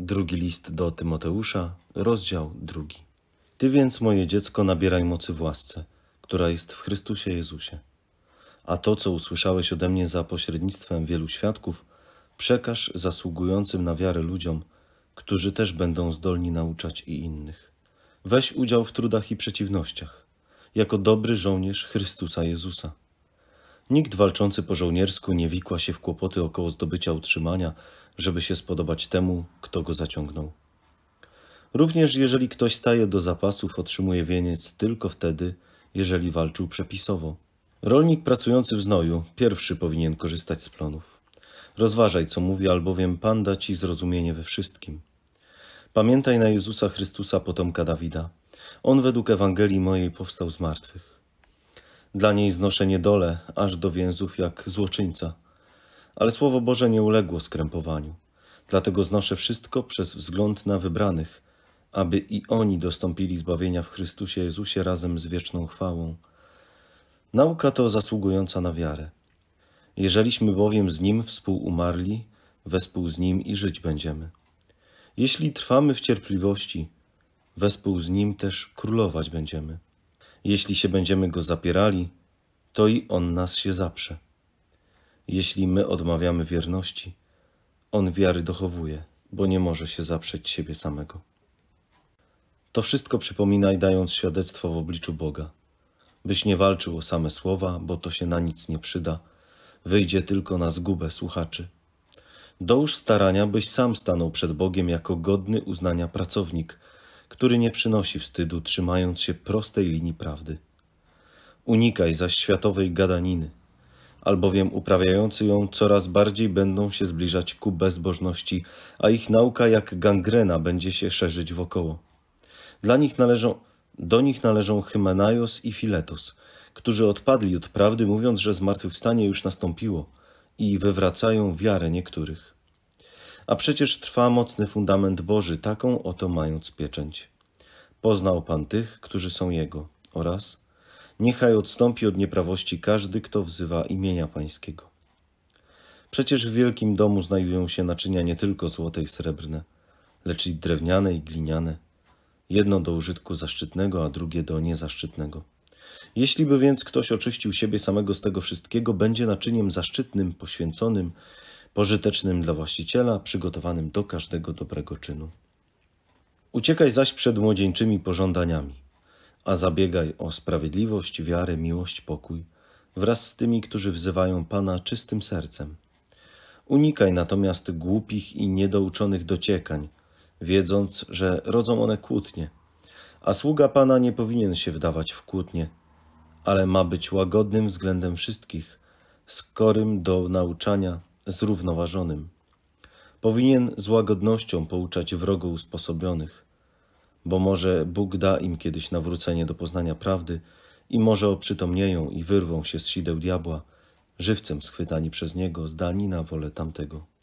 Drugi list do Tymoteusza, rozdział drugi. Ty więc, moje dziecko, nabieraj mocy własce, która jest w Chrystusie Jezusie. A to, co usłyszałeś ode mnie za pośrednictwem wielu świadków, przekaż zasługującym na wiarę ludziom, którzy też będą zdolni nauczać i innych. Weź udział w trudach i przeciwnościach, jako dobry żołnierz Chrystusa Jezusa. Nikt walczący po żołniersku nie wikła się w kłopoty około zdobycia utrzymania żeby się spodobać temu, kto go zaciągnął. Również jeżeli ktoś staje do zapasów, otrzymuje wieniec tylko wtedy, jeżeli walczył przepisowo. Rolnik pracujący w znoju pierwszy powinien korzystać z plonów. Rozważaj, co mówi, albowiem Pan da ci zrozumienie we wszystkim. Pamiętaj na Jezusa Chrystusa, potomka Dawida. On według Ewangelii mojej powstał z martwych. Dla niej znoszę niedolę aż do więzów jak złoczyńca – ale Słowo Boże nie uległo skrępowaniu. Dlatego znoszę wszystko przez wzgląd na wybranych, aby i oni dostąpili zbawienia w Chrystusie Jezusie razem z wieczną chwałą. Nauka to zasługująca na wiarę. Jeżeliśmy bowiem z Nim współumarli, wespół z Nim i żyć będziemy. Jeśli trwamy w cierpliwości, wespół z Nim też królować będziemy. Jeśli się będziemy Go zapierali, to i On nas się zaprze. Jeśli my odmawiamy wierności, on wiary dochowuje, bo nie może się zaprzeć siebie samego. To wszystko przypominaj, dając świadectwo w obliczu Boga. Byś nie walczył o same słowa, bo to się na nic nie przyda, wyjdzie tylko na zgubę słuchaczy. Dołóż starania, byś sam stanął przed Bogiem jako godny uznania pracownik, który nie przynosi wstydu, trzymając się prostej linii prawdy. Unikaj zaś światowej gadaniny, albowiem uprawiający ją coraz bardziej będą się zbliżać ku bezbożności, a ich nauka jak gangrena będzie się szerzyć wokoło. Dla nich należą, do nich należą Hymenajos i Filetos, którzy odpadli od prawdy, mówiąc, że zmartwychwstanie już nastąpiło i wywracają wiarę niektórych. A przecież trwa mocny fundament Boży, taką oto mając pieczęć. Poznał Pan tych, którzy są Jego oraz Niechaj odstąpi od nieprawości każdy, kto wzywa imienia Pańskiego. Przecież w wielkim domu znajdują się naczynia nie tylko złote i srebrne, lecz i drewniane i gliniane, jedno do użytku zaszczytnego, a drugie do niezaszczytnego. Jeśli by więc ktoś oczyścił siebie samego z tego wszystkiego, będzie naczyniem zaszczytnym, poświęconym, pożytecznym dla właściciela, przygotowanym do każdego dobrego czynu. Uciekaj zaś przed młodzieńczymi pożądaniami – a zabiegaj o sprawiedliwość, wiarę, miłość, pokój, wraz z tymi, którzy wzywają Pana czystym sercem. Unikaj natomiast głupich i niedouczonych dociekań, wiedząc, że rodzą one kłótnie, a sługa Pana nie powinien się wdawać w kłótnie, ale ma być łagodnym względem wszystkich, skorym do nauczania, zrównoważonym. Powinien z łagodnością pouczać wrogo usposobionych, bo może Bóg da im kiedyś nawrócenie do poznania prawdy i może oprzytomnieją i wyrwą się z sideł diabła, żywcem schwytani przez niego zdani na wolę tamtego.